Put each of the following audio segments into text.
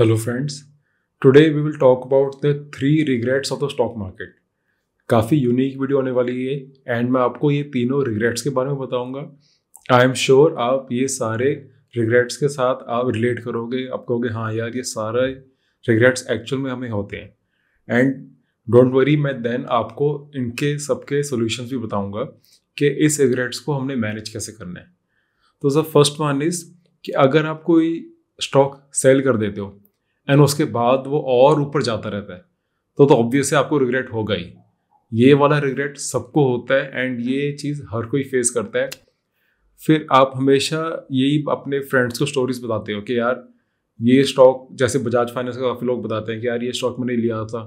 hello friends today we will talk about the three regrets of the stock market काफ़ी unique video आने वाली है and मैं आपको ये तीनों रिग्रेट्स के बारे में बताऊंगा आई एम श्योर आप ये सारे रिग्रेट्स के साथ आप रिलेट करोगे आप कहोगे हाँ यार ये सारे रिग्रेट्स एक्चुअल में हमें होते हैं एंड डोंट वरी मैं देन आपको इनके सबके सोल्यूशंस भी बताऊंगा कि इस रिग्रेट्स को हमने मैनेज कैसे करना है तो सर फर्स्ट वन इज़ कि अगर आप कोई स्टॉक सेल कर देते हो एंड उसके बाद वो और ऊपर जाता रहता है तो तो ऑब्वियसली आपको रिग्रेट होगा ही ये वाला रिग्रेट सबको होता है एंड ये चीज़ हर कोई फेस करता है फिर आप हमेशा यही अपने फ्रेंड्स को स्टोरीज बताते हो कि यार ये स्टॉक जैसे बजाज फाइनेंस का काफ़ी लोग बताते हैं कि यार ये स्टॉक मैंने लिया था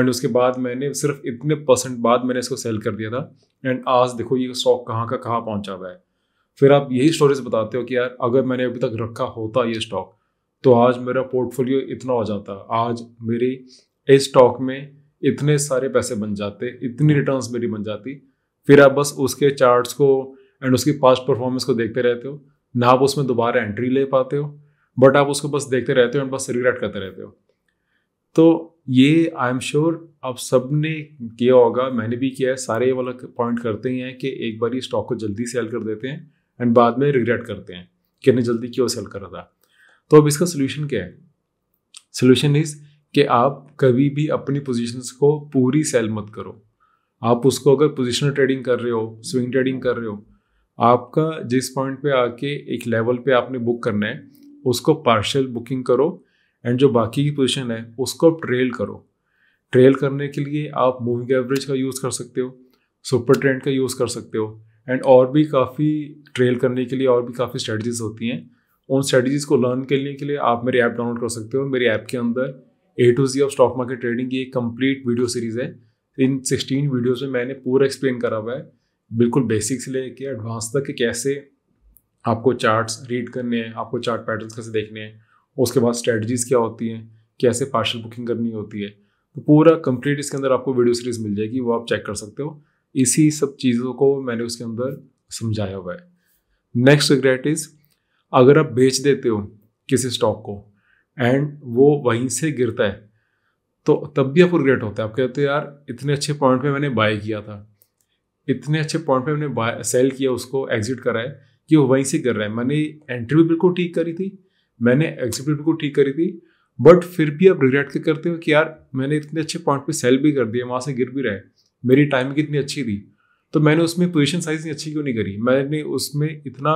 एंड उसके बाद मैंने सिर्फ इतने परसेंट बाद मैंने इसको सेल कर दिया था एंड आज देखो ये स्टॉक कहाँ का कहाँ पहुँचा हुआ है फिर आप यही स्टोरीज बताते हो कि यार अगर मैंने अभी तक रखा होता ये स्टॉक तो आज मेरा पोर्टफोलियो इतना हो जाता आज मेरी इस स्टॉक में इतने सारे पैसे बन जाते इतनी रिटर्न्स मेरी बन जाती फिर आप बस उसके चार्ट्स को एंड उसकी पास्ट परफॉर्मेंस को देखते रहते हो ना आप उसमें दोबारा एंट्री ले पाते हो बट आप उसको बस देखते रहते हो एंड बस रिग्रेट करते रहते हो तो ये आई एम श्योर आप सब ने किया होगा मैंने भी किया है सारे ये वाला पॉइंट करते ही हैं कि एक बार ही स्टॉक को जल्दी सेल कर देते हैं एंड बाद में रिग्रेट करते हैं कि नहीं जल्दी क्यों सेल करा था तो अब इसका सोल्यूशन क्या है सोल्यूशन इज कि आप कभी भी अपनी पोजीशंस को पूरी सेल मत करो आप उसको अगर पोजिशनल ट्रेडिंग कर रहे हो स्विंग ट्रेडिंग कर रहे हो आपका जिस पॉइंट पे आके एक लेवल पे आपने बुक करना है उसको पार्शियल बुकिंग करो एंड जो बाकी की पोजीशन है उसको ट्रेल करो ट्रेल करने के लिए आप मूविंग एवरेज का यूज़ कर सकते हो सुपर ट्रेंड का यूज़ कर सकते हो एंड और भी काफ़ी ट्रेल करने के लिए और भी काफ़ी स्ट्रेटजीज होती हैं उन स्ट्रेटजीज को लर्न करने के लिए आप मेरी ऐप डाउनलोड कर सकते हो मेरी ऐप के अंदर A to Z of stock market trading की एक कंप्लीट वीडियो सीरीज़ है इन सिक्सटीन वीडियोज़ में मैंने पूरा एक्सप्लेन करा हुआ है बिल्कुल बेसिक से लेके एडवांस तक कि कैसे आपको चार्ट्स रीड करने हैं आपको चार्ट पैटर्न्स कैसे देखने हैं उसके बाद स्ट्रेटजीज क्या होती हैं कैसे पार्शल बुकिंग करनी होती है तो पूरा कंप्लीट इसके अंदर आपको वीडियो सीरीज मिल जाएगी वो आप चेक कर सकते हो इसी सब चीज़ों को मैंने उसके अंदर समझाया हुआ है नेक्स्ट रिग्रेट इज़ अगर आप बेच देते हो किसी स्टॉक को एंड वो वहीं से गिरता है तो तब भी आपको रिग्रेट होता है आप कहते हो यार इतने अच्छे पॉइंट पे मैंने बाय किया था इतने अच्छे पॉइंट पे मैंने बाय सेल किया उसको एग्जिट करा है कि वो वहीं से गिर रहा है मैंने एंट्री भी बिल्कुल ठीक करी थी मैंने एग्जिट भी बिल्कुल ठीक करी थी बट फिर भी आप रिग्रेट के करते हो कि यार मैंने इतने अच्छे पॉइंट पे सेल भी कर दिया वहाँ से गिर भी रहे मेरी टाइमिंग इतनी अच्छी थी तो मैंने उसमें पोजिशन साइज नहीं अच्छी क्यों नहीं करी मैंने उसमें इतना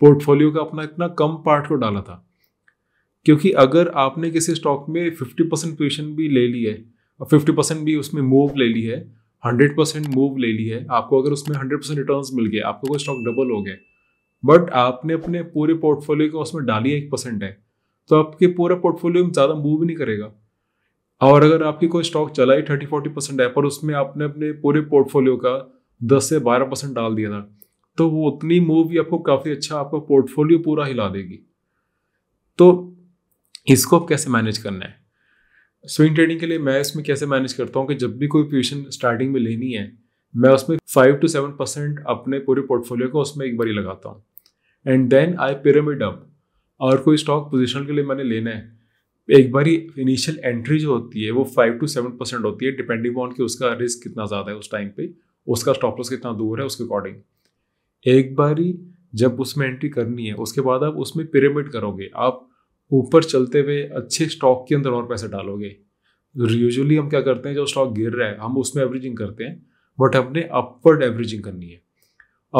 पोर्टफोलियो का अपना इतना कम पार्ट को डाला था क्योंकि अगर आपने किसी स्टॉक में 50 परसेंट पोजिशन भी ले ली है और 50 परसेंट भी उसमें मूव ले ली है 100 परसेंट मूव ले ली है आपको अगर उसमें 100 परसेंट रिटर्न मिल गया आपको कोई स्टॉक डबल हो गया बट आपने अपने पूरे पोर्टफोलियो को उसमें डाली है एक परसेंट है तो आपके पूरा पोर्टफोलियो में ज़्यादा मूव नहीं करेगा और अगर आपकी कोई स्टॉक चला ही थर्टी फोर्टी परसेंट है पर उसमें आपने अपने पूरे पोर्टफोलियो का दस से बारह परसेंट डाल दिया था तो वो उतनी मूव भी आपको काफ़ी अच्छा आपका पोर्टफोलियो पूरा हिला देगी तो इसको आप कैसे मैनेज करना है स्विंग ट्रेडिंग के लिए मैं इसमें कैसे मैनेज करता हूँ कि जब भी कोई पोजिशन स्टार्टिंग में लेनी है मैं उसमें फाइव टू सेवन परसेंट अपने पूरे पोर्टफोलियो को उसमें एक बार लगाता हूँ and then I pyramid up और कोई स्टॉक पोजिशन के लिए मैंने लेना है एक बार ही इनिशियल एंट्री जो होती है वो फाइव टू सेवन परसेंट होती है डिपेंडिंग ऑन कि उसका रिस्क कितना ज़्यादा है उस टाइम पे उसका स्टॉप लॉस कितना दूर है उसके अकॉर्डिंग एक बारी जब उसमें एंट्री करनी है उसके बाद आप उसमें पिरामिड करोगे आप ऊपर चलते हुए अच्छे स्टॉक के अंदर और पैसे डालोगे यूजली हम क्या करते हैं जो स्टॉक गिर रहा है हम उसमें एवरेजिंग करते हैं बट हमने अपवर्ड एवरेजिंग करनी है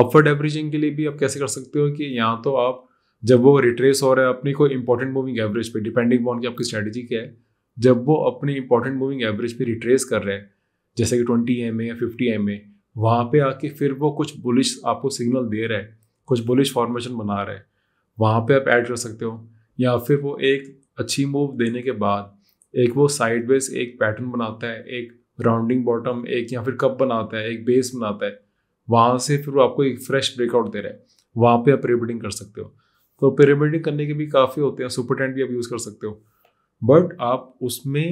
अपवर्ड एवरेजिंग के लिए भी आप कैसे कर सकते हो कि यहाँ तो आप जब वो रिट्रेस हो रहा है अपनी कोई इंपॉर्टेंट मूविंग एवरेज पे डिपेंडिंग ऑन की आपकी स्ट्रैटेजी क्या है जब वो अपनी इंपॉर्टेंट मूविंग एवरेज पे रिट्रेस कर रहे हैं जैसे कि ट्वेंटी एम ए या फिफ्टी एम ए वहाँ पे आके फिर वो कुछ बुलिश आपको सिग्नल दे रहा है कुछ बुलिश फॉर्मेशन बना रहा है वहाँ पे आप ऐड कर सकते हो या फिर वो एक अच्छी मूव देने के बाद एक वो साइडवेज एक पैटर्न बनाता है एक राउंडिंग बॉटम एक या फिर कप बनाता है एक बेस बनाता है वहाँ से फिर वो आपको एक फ्रेश ब्रेकआउट दे रहा है वहाँ पे आप पिरामिडिंग कर सकते हो तो पेरेबिटिंग करने के भी काफ़ी होते हैं सुपर टेंट भी आप यूज़ कर सकते हो बट आप उसमें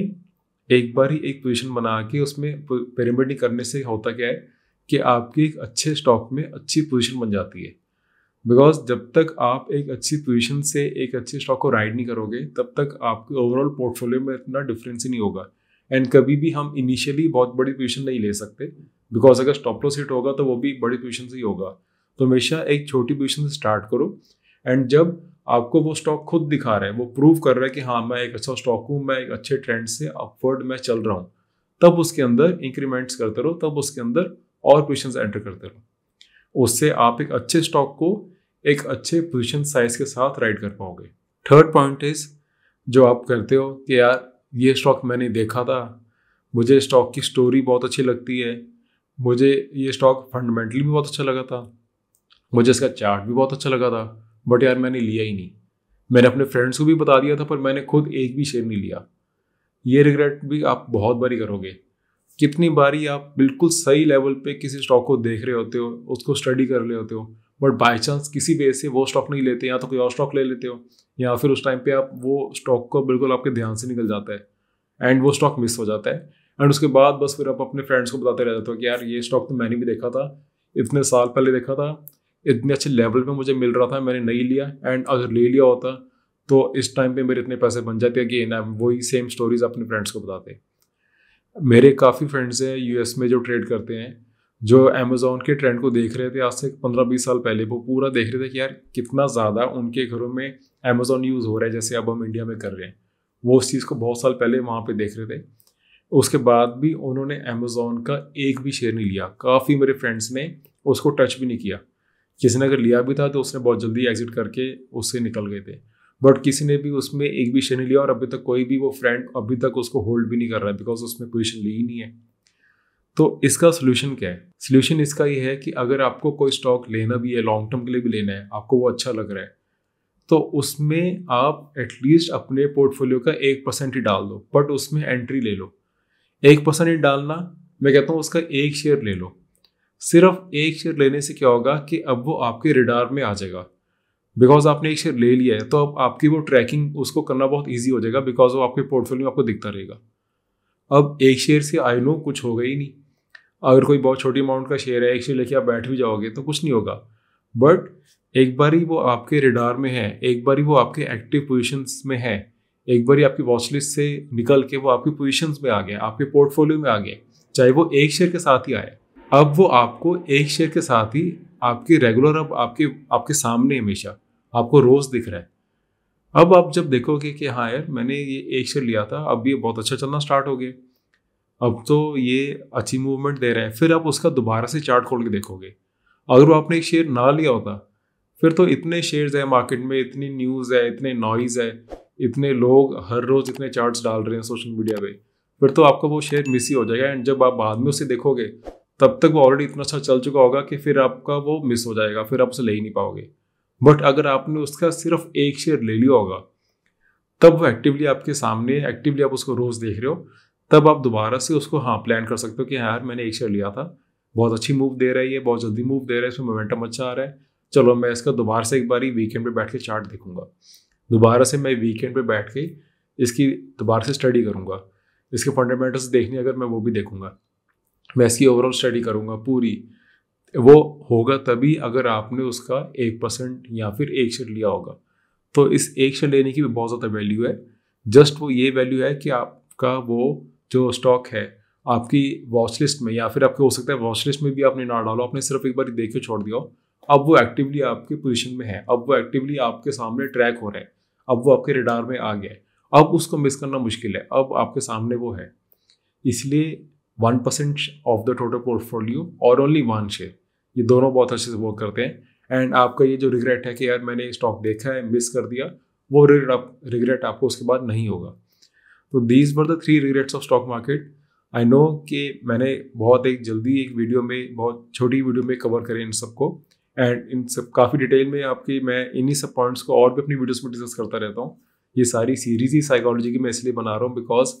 एक बार ही एक पोजिशन बना के उसमें पेरेबिटिंग करने से होता क्या है कि आपकी एक अच्छे स्टॉक में अच्छी पोजीशन बन जाती है बिकॉज जब तक आप एक अच्छी पोजीशन से एक अच्छे स्टॉक को राइड नहीं करोगे तब तक आपके ओवरऑल पोर्टफोलियो में इतना डिफरेंस ही नहीं होगा एंड कभी भी हम इनिशियली बहुत बड़ी पोजीशन नहीं ले सकते बिकॉज अगर स्टॉप लॉस हिट होगा तो वो भी बड़ी पोजीशन से ही होगा तो हमेशा एक छोटी पोजीशन से स्टार्ट करो एंड जब आपको वो स्टॉक खुद दिखा रहा है वो प्रूव कर रहा है कि हाँ मैं एक अच्छा स्टॉक हूँ मैं एक अच्छे ट्रेंड से अपवर्ड में चल रहा हूँ तब उसके अंदर इंक्रीमेंट्स करते रहो तब उसके अंदर और पोजिशन एंटर करते रहो उससे आप एक अच्छे स्टॉक को एक अच्छे पोजिशन साइज के साथ राइड कर पाओगे थर्ड पॉइंट इज जो आप करते हो कि यार ये स्टॉक मैंने देखा था मुझे स्टॉक की स्टोरी बहुत अच्छी लगती है मुझे ये स्टॉक फंडामेंटली भी बहुत अच्छा लगा था मुझे इसका चार्ट भी बहुत अच्छा लगा था बट यार मैंने लिया ही नहीं मैंने अपने फ्रेंड्स को भी बता दिया था पर मैंने खुद एक भी शेयर नहीं लिया ये रिग्रेट भी आप बहुत बारी करोगे कितनी बारी आप बिल्कुल सही लेवल पे किसी स्टॉक को देख रहे होते हो उसको स्टडी कर रहे होते हो बट बाई चांस किसी वजह से वो स्टॉक नहीं लेते या तो कोई और स्टॉक ले लेते हो या फिर उस टाइम पे आप वो स्टॉक को बिल्कुल आपके ध्यान से निकल जाता है एंड वो स्टॉक मिस हो जाता है एंड उसके बाद बस फिर आप अपने फ्रेंड्स को बताते रह जाते हो कि यार ये स्टॉक तो मैंने भी देखा था इतने साल पहले देखा था इतने अच्छे लेवल पे मुझे मिल रहा था मैंने नहीं लिया एंड अगर ले लिया होता तो इस टाइम पे मेरे इतने पैसे बन जाते अगेन आप वही सेम स्टोरीज अपने फ्रेंड्स को बताते मेरे काफ़ी फ्रेंड्स हैं यूएस में जो ट्रेड करते हैं जो अमेजोन के ट्रेंड को देख रहे थे आज से पंद्रह बीस साल पहले वो पूरा देख रहे थे कि यार कितना ज़्यादा उनके घरों में अमेजोन यूज़ हो रहा है जैसे अब हम इंडिया में कर रहे हैं वो उस चीज़ को बहुत साल पहले वहाँ पर देख रहे थे उसके बाद भी उन्होंने अमेजोन का एक भी शेयर नहीं लिया काफ़ी मेरे फ्रेंड्स ने उसको टच भी नहीं किया किसी ने अगर लिया भी था तो उसने बहुत जल्दी एग्जिट करके उससे निकल गए थे बट किसी ने भी उसमें एक भी शेयर नहीं लिया और अभी तक कोई भी वो फ्रेंड अभी तक उसको होल्ड भी नहीं कर रहा है बिकॉज उसमें पोजिशन ली ही नहीं है तो इसका सोल्यूशन क्या है सोल्यूशन इसका ये है कि अगर आपको कोई स्टॉक लेना भी है लॉन्ग टर्म के लिए भी लेना है आपको वो अच्छा लग रहा है तो उसमें आप एटलीस्ट अपने पोर्टफोलियो का एक परसेंट ही डाल दो बट उसमें एंट्री ले लो एक परसेंट ही डालना मैं कहता हूँ उसका एक शेयर ले लो सिर्फ एक शेयर लेने से क्या होगा कि अब वो आपके रिडार में आ जाएगा बिकॉज आपने एक शेयर ले लिया है तो अब आपकी वो ट्रैकिंग उसको करना बहुत ईजी हो जाएगा बिकॉज वो आपके पोर्टफोलियो में आपको दिखता रहेगा अब एक शेयर से आई नो कुछ होगा ही नहीं अगर कोई बहुत छोटी अमाउंट का शेयर है एक शेयर लेके आप बैठ भी जाओगे तो कुछ नहीं होगा बट एक बार ही वो आपके रिडार में है एक बार ही वो आपके एक्टिव पोजिशन में है एक बार ही आपकी वॉचलिस्ट से निकल के वो आपकी पोजिशन में आ गया आपके पोर्टफोलियो में आ गया चाहे वो एक शेयर के साथ ही आए अब वो आपको एक शेयर के साथ ही आपके रेगुलर अब आपके आपके सामने हमेशा आपको रोज़ दिख रहा है अब आप जब देखोगे कि हाँ यार मैंने ये एक शेयर लिया था अब ये बहुत अच्छा चलना स्टार्ट हो गया अब तो ये अच्छी मूवमेंट दे रहा है फिर आप उसका दोबारा से चार्ट खोल के देखोगे अगर वो आपने एक शेयर ना लिया होता फिर तो इतने शेयर्स है मार्केट में इतनी न्यूज़ है इतने नॉइज़ है इतने लोग हर रोज़ इतने चार्ट्स डाल रहे हैं सोशल मीडिया पे फिर तो आपका वो शेयर मिस ही हो जाएगा एंड जब आप बाद में उसे देखोगे तब तक वो ऑलरेडी इतना अच्छा चल चुका होगा कि फिर आपका वो मिस हो जाएगा फिर आप उसे ले ही नहीं पाओगे बट अगर आपने उसका सिर्फ एक शेयर ले लिया होगा तब वो एक्टिवली आपके सामने एक्टिवली आप उसको रोज़ देख रहे हो तब आप दोबारा से उसको हाँ प्लान कर सकते हो कि हाँ यार मैंने एक शेयर लिया था बहुत अच्छी मूव दे रही है बहुत जल्दी मूव दे रहा है इसमें मोमेंटम अच्छा आ रहा है चलो मैं इसका दोबारा से एक बार ही वीकेंड पे बैठ के चार्ट देखूंगा दोबारा से मैं वीकेंड पे बैठ के इसकी दोबारा से स्टडी करूंगा इसके फंडामेंटल्स देखने अगर मैं वो भी देखूंगा मैं इसकी ओवरऑल स्टडी करूंगा पूरी वो होगा तभी अगर आपने उसका एक परसेंट या फिर एक शेयर लिया होगा तो इस एक शेयर लेने की भी बहुत ज़्यादा वैल्यू है जस्ट वो ये वैल्यू है कि आपका वो जो स्टॉक है आपकी वॉच लिस्ट में या फिर आपके हो सकता है वॉच लिस्ट में भी आपने ना डालो आपने सिर्फ एक बार देख के छोड़ दिया अब वो एक्टिवली आपके पोजिशन में है अब वो एक्टिवली आपके सामने ट्रैक हो रहा है अब वो आपके रिडार में आ गया है अब उसको मिस करना मुश्किल है अब आपके सामने वो है इसलिए one percent of the total portfolio और ओनली वन शेयर ये दोनों बहुत अच्छे से वर्क करते हैं एंड आपका ये जो रिग्रेट है कि यार मैंने स्टॉक देखा है मिस कर दिया वो रिग्रेट आप रिग्रेट आपको उसके बाद नहीं होगा तो these were the three regrets of stock market I know कि मैंने बहुत एक जल्दी एक वीडियो में बहुत छोटी वीडियो में कवर करें इन सबको एंड इन सब काफ़ी डिटेल में आपकी मैं इन्हीं सब पॉइंट्स को और भी अपनी वीडियोस में डिस्कस करता रहता हूँ ये सारी सीरीज ही साइकोलॉजी की मैं इसलिए बना रहा हूँ बिकॉज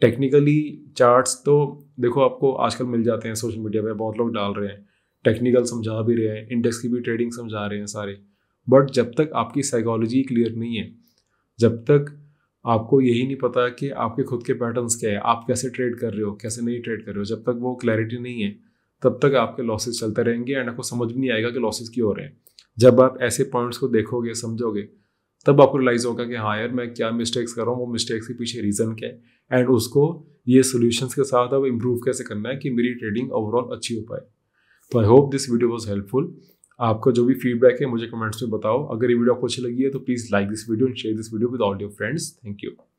टेक्निकली चार्ट्स तो देखो आपको आजकल मिल जाते हैं सोशल मीडिया पे बहुत लोग डाल रहे हैं टेक्निकल समझा भी रहे हैं इंडेक्स की भी ट्रेडिंग समझा रहे हैं सारे बट जब तक आपकी साइकोलॉजी क्लियर नहीं है जब तक आपको यही नहीं पता कि आपके खुद के पैटर्न्स क्या है आप कैसे ट्रेड कर रहे हो कैसे नहीं ट्रेड कर रहे हो जब तक वो क्लैरिटी नहीं है तब तक आपके लॉसेस चलते रहेंगे एंड आपको समझ भी नहीं आएगा कि लॉसेस क्यों हो रहे हैं जब आप ऐसे पॉइंट्स को देखोगे समझोगे तब आपको रिलाइज होगा कि हाँ यार मैं क्या मिस्टेक्स कर रहा हूँ वो मिस्टेक्स के पीछे रीज़न क्या है एंड उसको ये सोल्यूशंस के साथ अब इम्प्रूव कैसे करना है कि मेरी ट्रेडिंग ओवरऑल अच्छी हो पाए तो I hope this video was helpful आपका जो भी फीडबैक है मुझे कमेंट्स में बताओ अगर ये वीडियो आपको अच्छी लगी है तो please like this video and share this video with all your friends thank you